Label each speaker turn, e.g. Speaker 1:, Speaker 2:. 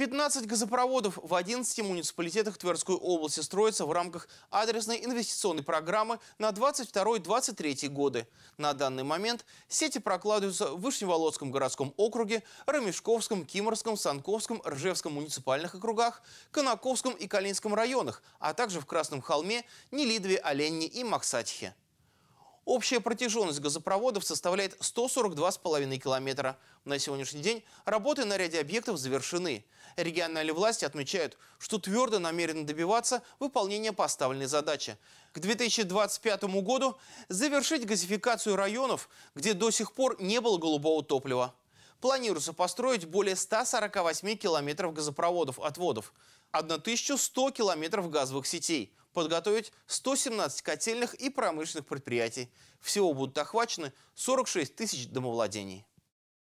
Speaker 1: 15 газопроводов в 11 муниципалитетах Тверской области строятся в рамках адресной инвестиционной программы на 22-23 годы. На данный момент сети прокладываются в Вышневолодском городском округе, Ромешковском, Киморском, Санковском, Ржевском муниципальных округах, Конаковском и Калинском районах, а также в Красном холме, Нелидове, Оленне и Максатихе. Общая протяженность газопроводов составляет 142,5 километра. На сегодняшний день работы на ряде объектов завершены. Региональные власти отмечают, что твердо намерены добиваться выполнения поставленной задачи. К 2025 году завершить газификацию районов, где до сих пор не было голубого топлива. Планируется построить более 148 километров газопроводов, отводов, 1100 километров газовых сетей, подготовить 117 котельных и промышленных предприятий. Всего будут охвачены 46 тысяч домовладений.